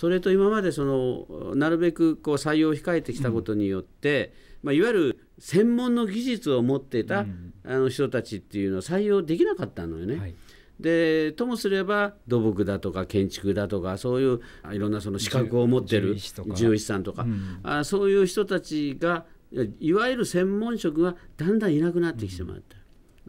それと今までそのなるべくこう採用を控えてきたことによって、うん、まあ、いわゆる専門の技術を持っていた、あの人たちっていうのは採用できなかったのよね。はいでともすれば土木だとか建築だとかそういういろんなその資格を持ってる獣医師さんとか、うん、あそういう人たちがいわゆる専門職がだんだんいなくなってきてしまった。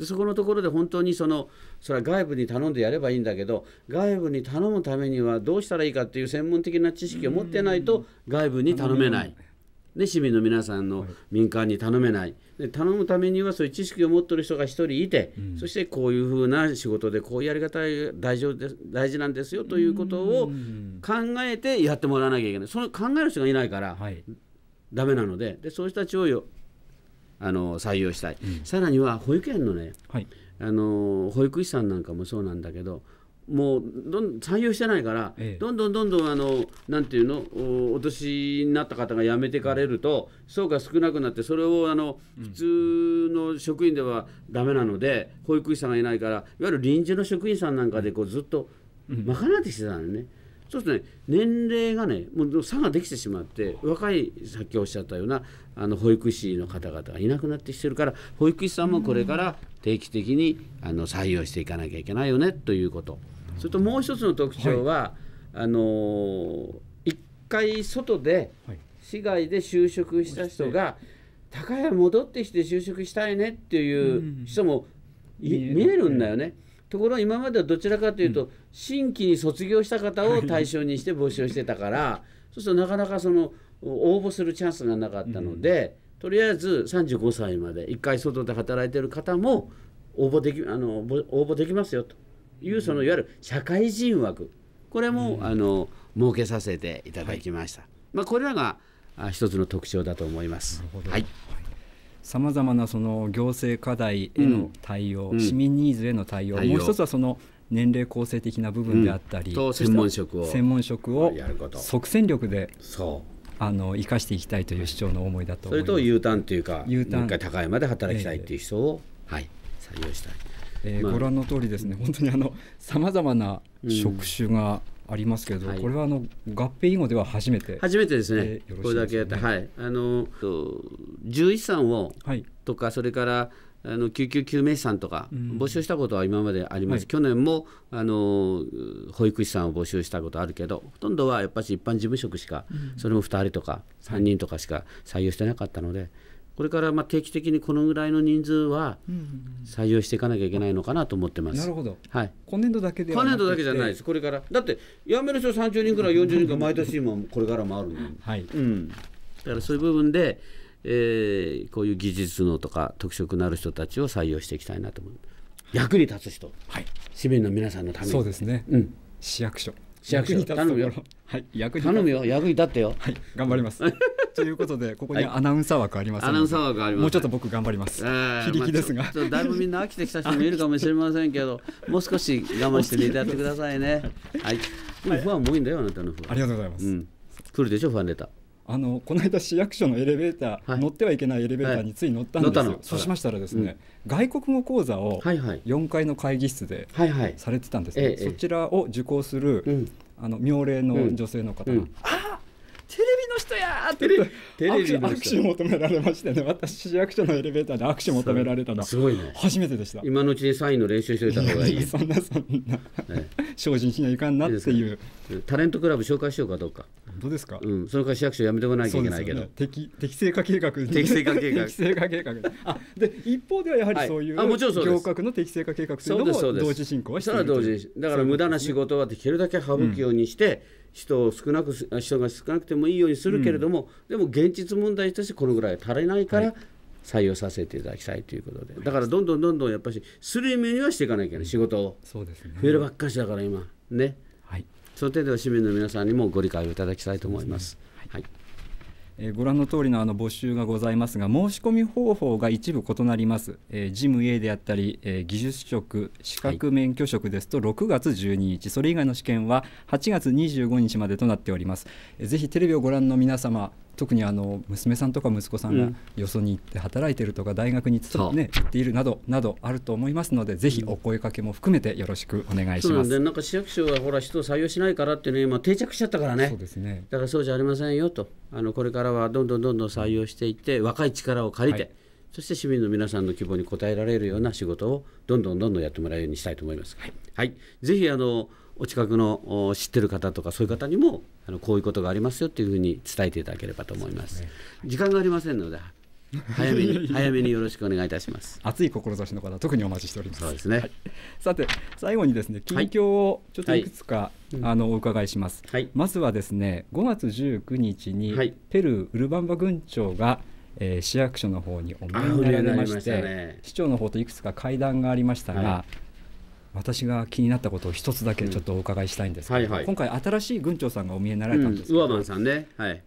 でそこのところで本当にそのそれは外部に頼んでやればいいんだけど外部に頼むためにはどうしたらいいかっていう専門的な知識を持ってないと外部に頼めない。で市民の皆さんの民間に頼めない、で頼むためにはそういう知識を持ってる人が1人いて、うん、そしてこういうふうな仕事でこういうやり方が大丈夫です大事なんですよということを考えてやってもらわなきゃいけないその考える人がいないから、だめなのででそういう人たちをあの採用したい、うん、さらには保育園のね、はい、あの保育士さんなんかもそうなんだけどもうどん採用してないから、ええ、どんどんどんどんあのなんていうのおお年になった方が辞めていかれると層が少なくなってそれをあの、普通の職員ではだめなので保育士さんがいないからいわゆる臨時の職員さんなんかでこうずっと賄ってしてたのね。うんそうするとね年齢がねもう差ができてしまって若いさっきおっしゃったようなあの保育士の方々がいなくなってきてるから保育士さんもこれから定期的にあの採用していかなきゃいけないよねということ。それともう一つの特徴は、はい、あの一回外で、市外で就職した人が、高屋戻ってきて就職したいねっていう人も、見えるんだよね。ところが今まではどちらかというと、新規に卒業した方を対象にして募集してたから、そうするとなかなかその応募するチャンスがなかったので、とりあえず35歳まで1回外で働いてる方も応募できあの応募できますよというそのいわゆる社会人枠これも、あの設けさせていただきました。まあ、これらが一つの特徴だと思います。はいさまざまなその行政課題への対応、うん、市民ニーズへの対応、うん、もう一つはその年齢構成的な部分であったり、うん、専門職を専門職を即戦力であの生かしていきたいという主張の思いだとそれと U ターンというか U ターン高いまで働きたいという人を、えー、はい、採用したい、えー、まあ、ご覧の通りですね本当にあのさまざまな職種が、ありますけど、はい、これはあの合併以後では初めて初めてですね、すねこれだけやって、はい、あの獣医さんをとか、はい、それからあの救急救命士さんとか募集したことは今まであります、はい、去年もあの保育士さんを募集したことあるけどほとんどはやっぱり一般事務職しか、それも2人とか3人とかしか採用してなかったので。これからまあ定期的にこのぐらいの人数は採用していかなきゃいけないのかなと思ってます。なるほど。はい。今年度だけで今年度だけじゃないです。これからだって辞める人三十人くらい四十人くらい毎年もこれからもある はい。うん。だからそういう部分で、えー、こういう技術のとか特色のある人たちを採用していきたいなと思う。役に立つ人。はい。市民の皆さんのために。そうですね。うん。市役所。市役所頼むよ、はい、頼むよ役に立ってよ、はい、頑張ります ということでここにアナウンサー枠あります、アナウンサー枠あります、もうちょっと僕頑張ります、えー、非力ですが、まあ、だいぶみんな飽きてきた人もいるかもしれませんけどもう少し我慢して寝てやってくださいねはい、でもファも多いんだよあなたの不安ありがとうございます、うん、来るでしょファンレターあのこの間市役所のエレベーター、はい、乗ってはいけないエレベーターについ乗ったんですよ、はい、そうしましたらですね、うん、外国語講座を4階の会議室でされてたんですね、そちらを受講する、うん、あの妙齢の女性の方が、うん、あテレビの人やテレテレビ握手を求められましたね私市役所のエレベーターで握手求められたのすごいね初めてでした今のうちにサインの練習しておいた方がいい そんなそんな、ええ、精進しないかんなっていうタレントクラブ紹介しようかどうか本当ですかうんそのか市役所やめてこないといけないけど、ね、適適正化計画適正化計画 適正化計画あで一方ではやはりそういう、はい、あもちろんそうです行革の適正化計画というのも同時進行はしているそれは同時だから無駄な仕事はできるだけ省くようにして、うん人を少なく人が少なくてもいいようにするけれども、うん、でも現実問題としてこのぐらい足りないから採用させていただきたいということで、はい、だからどんどんどんどんやっぱりる意味にはしていかなきゃいけない仕事をそうです、ね、増えるばっかしだから今ね、はい、その点では市民の皆さんにもご理解をいただきたいと思います。すね、はい、はいえご覧の通りのあの募集がございますが、申し込み方法が一部異なります。えー、事務 A であったり、えー、技術職、資格免許職ですと6月12日、はい、それ以外の試験は8月25日までとなっております。えー、ぜひテレビをご覧の皆様、特にあの娘さんとか息子さんがよそに行って働いてるとか、大学に勤め、ね、行っているなどなどあると思いますのでぜひお声かけも含めてよろしくお願いします。なんか市役所がほら人を採用しないからっていうの今定着しちゃったからね。そうですね。だからそうじゃありませんよとあのこれからはどんどんどんどん採用していって若い力を借りて、はい、そして市民の皆さんの希望に応えられるような仕事をどんどんどんどんやってもらうようにしたいと思います。はい、はい、ぜひあのお近くの知ってる方とかそういう方にもあのこういうことがありますよというふうに伝えていただければと思います。すね、時間がありませんので早めに早めによろしくお願いいたします。熱い志の方特にお待ちしております。そうですね。はい、さて最後にですね近況をちょっといくつか、はい、あのお伺いします。はい、まずはですね5月19日に、ペルーウルバンバ郡長が、えー、市役所の方にお見えになられまして、ね、市長の方といくつか会談がありましたが、私が気になったことを一つだけちょっとお伺いしたいんですけど、うんはいはい、今回新しい軍長さんがお見えになられたんですけど、うん、さんね、はい、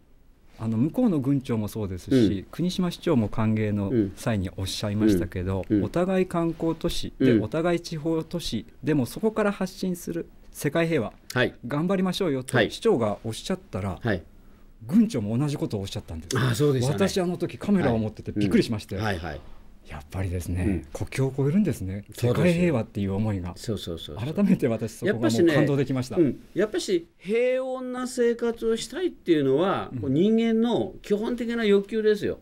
あの向こうの軍長もそうですし、うん、国島市長も歓迎の際におっしゃいましたけど、お互い観光都市で、お互い地方都市でもそこから発信する世界平和、はい、頑張りましょうよと市長がおっしゃったら、はい、軍長も同じことをおっしゃったんです、ああで私あの時カメラを持っててびっくりしましたよ。はいはいやっぱりですね、うん、国境を越えるんですね世界平和っていう思いがそうそうそう改めて私そこがもう感動できました、ねうん、やっぱし平穏な生活をしたいっていうのは、うん、人間の基本的な欲求ですよ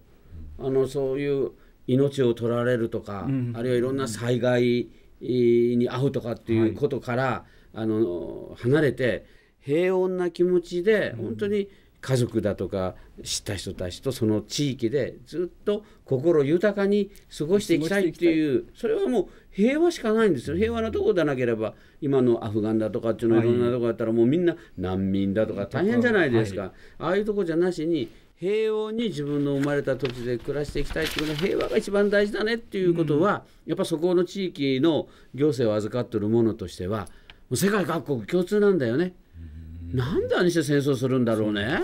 あのそういう命を取られるとか、あるいはいろんな災害に遭うとかっていうことから、あの離れて平穏な気持ちで本当に、うん家族だとか知った人たちとその地域でずっと心豊かに過ごしていきたいっていうそれはもう平和しかないんですよ平和なとこでなければ今のアフガンだとかっていうのいろんなとこだったらもうみんな難民だとか大変じゃないですか、ああいうとこじゃなしに平穏に自分の生まれた土地で暮らしていきたいっていうのは平和が一番大事だねっていうことは、やっぱそこの地域の行政を預かってるものとしては世界各国共通なんだよね。なんであれして戦争するんだろうね。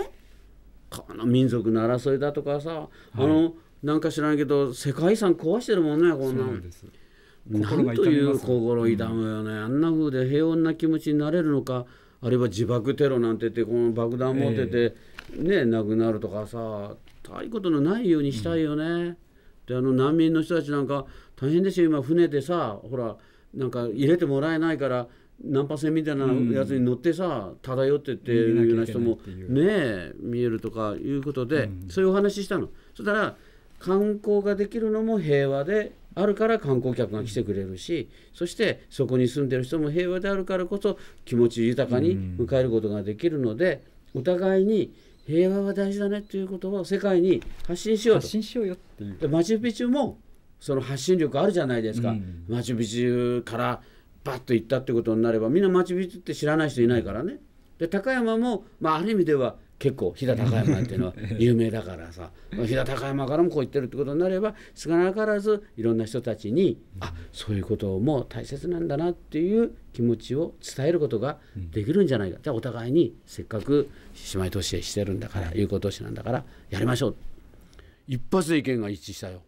この民族の争いだとかさ、はい、あのなんか知らないけど世界遺産壊してるもんねこんなんなんという心痛むよね、うん、あんなふうで平穏な気持ちになれるのかあるいは自爆テロなんて言ってこの爆弾持ってて、えー、ね亡くなるとかさたいことのないようにしたいよね、うん、であの難民の人たちなんか大変ですよ今船でさほらなんか入れてもらえないから難波船みたいなやつに乗ってさ、漂ってっていうような人もね見えるとかいうことで、そういうお話ししたの。そしたら観光ができるのも平和であるから観光客が来てくれるし、そしてそこに住んでる人も平和であるからこそ気持ち豊かに迎えることができるので、お互いに平和が大事だねということを世界に発信しようと。発信しようよっていう。マチュピチュもその発信力あるじゃないですか。マチュピチュからバッと行ったってことになればみんな町人って知らない人いないからねで高山も、まあ、ある意味では結構飛騨高山っていうのは 有名だからさ飛騨高山からもこう言ってるってことになれば少なからずいろんな人たちに、あそういうことも大切なんだなっていう気持ちを伝えることができるんじゃないか、うん、じゃあお互いにせっかく姉妹都市へしてるんだから、はい、友都市なんだからやりましょう一発で意見が一致したよ。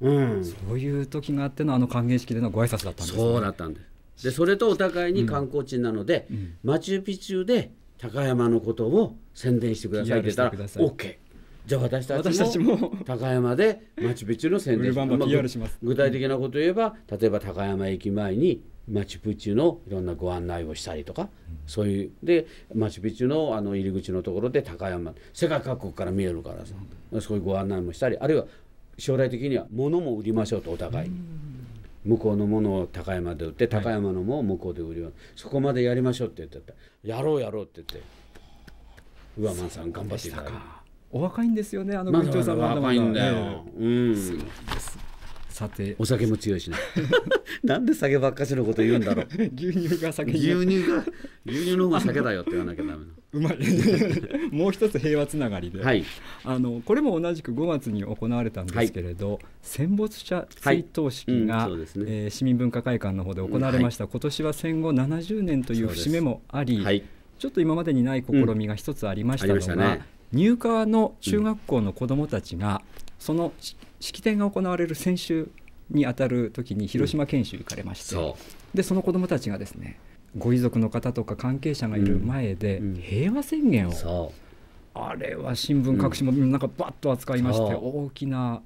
うん、そういう時があってのあの歓迎式でのご挨拶だったんです、ね、そうだったんですでそれとお互いに観光地なので、うん、マチュピチュで高山のことを宣伝してくださいって言ったら OK。じゃあ私たちも高山でマチュピチュの宣伝 まあ、具体的なことを言えば例えば高山駅前にマチュピチュのいろんなご案内をしたりとか、そういうでマチュピチュのあの入り口のところで高山世界各国から見えるからさ、そういうご案内もしたりあるいは将来的には物も売りましょうとお互いに。向こうのものを高山で売って高山のもを向こうで売るよはい、そこまでやりましょうって言ってたやろうやろうって言って上間さん頑張っていただお若いんですよねあのまだまだ若いんだよ、うん、さてお酒も強いしな なんで酒ばっかしのこと言うんだろう 牛乳が酒牛乳が牛乳の方が酒だよって言わなきゃダメなうまいもう一つ平和つながりで、はい、あのこれも同じく5月に行われたんですけれど、はい、戦没者追悼式が、え市民文化会館の方で行われました、うん、今年は戦後70年という節目もあり、ちょっと今までにない試みが一つありましたのが、うんね、入川の中学校の子どもたちが、その式典が行われる先週にあたる時に広島研修行かれまして、そでその子どもたちがですねご遺族の方とか関係者がいる前で平和宣言を、あれは新聞各紙もなんかばっと扱いまして大きな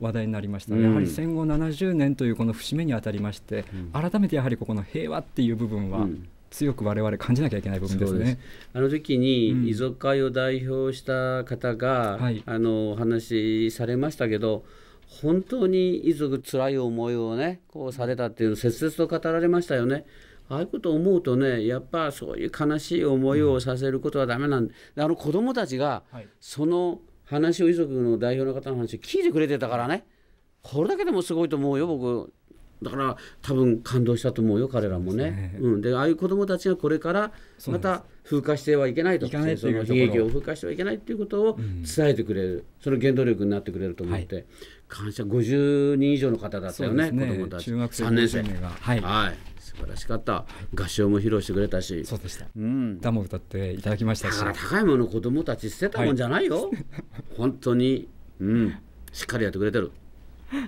話題になりました、やはり戦後70年というこの節目にあたりまして改めてやはりここの平和っていう部分は、強く我々感じなきゃいけない部分ですね。すあの時に遺族会を代表した方が、うんはい、あのお話しされましたけど本当に遺族つらい思いをねこうされたっていうのを切々と語られましたよね。ああいうことを思うとねやっぱそういう悲しい思いをさせることはだめなんで、うん、あの子供たちがその話を遺族の代表の方の話を聞いてくれてたからねこれだけでもすごいと思うよ僕だから多分感動したと思うよ彼らもね。ねうん、でああいう子どもたちがこれからまた風化してはいけないとその悲劇を風化してはいけないということを伝えてくれる、うん、その原動力になってくれると思って、はい、感謝50人以上の方だったよね、ね子供たち中学生3年生が、はい、はい、素晴らしかった、合唱も披露してくれたしそうでした、うん、歌も歌っていただきましたし高いもの子供たち捨てたもんじゃないよ、はい、本当に、うん、しっかりやってくれてる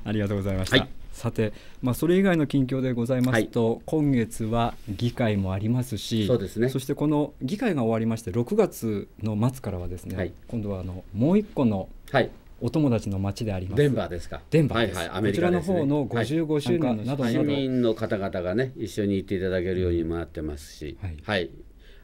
ありがとうございました、はい、さて、まあ、それ以外の近況でございますと、はい、今月は議会もありますしそうです、ね、そしてこの議会が終わりまして6月の末からはですね、今度はあのもう一個の、はいお友達の町でありますデンバーですかデンバーです、はいはい、アメリカ、ね、こちらの方の55周年などなど、はい、人の方々がね一緒に行っていただけるように回ってますし、はい、はい、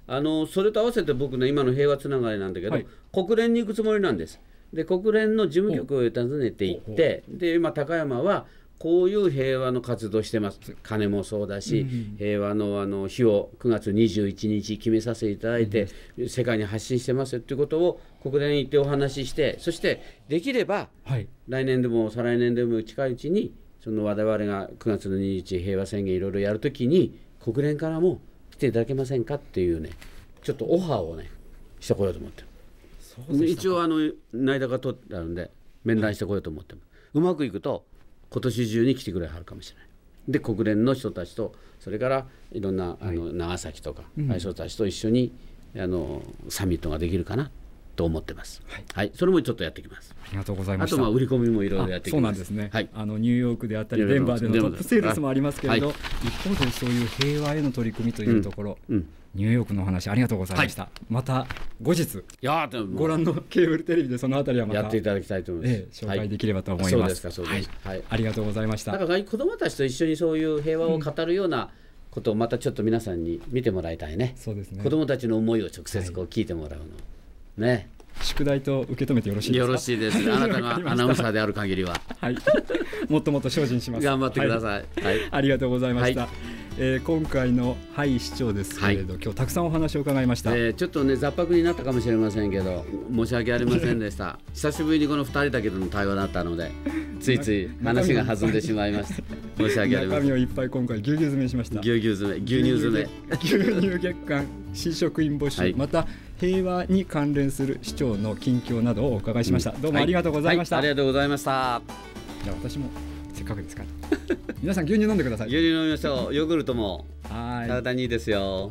あのそれと合わせて僕の今の平和つながりなんだけど、はい、国連に行くつもりなんですで国連の事務局を訪ねて行ってで今高山はこういう平和の活動してます。金もそうだし、うん、平和のあの日を9月21日決めさせていただいて、うん、世界に発信してますよということを国連に行ってお話しして、そしてできれば、はい、来年でも再来年でも近いうちに、その我々が9月の21日平和宣言いろいろやるときに、国連からも来ていただけませんかっていうね、ちょっとオファーをね、してこようと思って一応あの、内田が取ってあるんで、面談してこようと思ってうまくいくと、今年中に来てくれはるかもしれない。で国連の人たちとそれからいろんな、あの長崎とか、はい、あい人たちと一緒にあのサミットができるかなと思ってます、はい、はい、それもちょっとやってきますありがとうございますあとまあ売り込みもいろいろやってそうなんですね、はい、あのニューヨークであったりデンバーでのトップセールスもありますけれど、はい、一方でそういう平和への取り組みというところ、うん、うんニューヨークの話ありがとうございました、はい、また後日やご覧のケーブルテレビでそのあたりはまたやっていただきたいと思います、ええ、紹介できればと思います、はい、そうですかそうです、はい、はい、ありがとうございましただから子供たちと一緒にそういう平和を語るようなことをまたちょっと皆さんに見てもらいたいね、そうですね子供たちの思いを直接こう聞いてもらうの、ね宿題と受け止めてよろしいですかよろしいですあなたが アナウンサーである限りははいもっともっと精進します頑張ってください、はいありがとうございました、えー、今回の「はい市長」ですけれど、はい、今日たくさんお話を伺いました、えー、ちょっとね雑白になったかもしれませんけど申し訳ありませんでした 久しぶりにこの2人だけの対話だったのでついつい話が弾んでしまいました 申し訳ありません中身をいっぱい今回ぎゅうぎゅう詰めしましたぎゅうぎゅう詰め牛乳詰め牛乳月間新職員募集、はい、また平和に関連する市長の近況などをお伺いしました、うん、どうもありがとうございました、はい、ありがとうございましたじゃあ私もせっかくですから皆さん牛乳飲んでください牛乳飲みましょうヨーグルトも体にいいですよ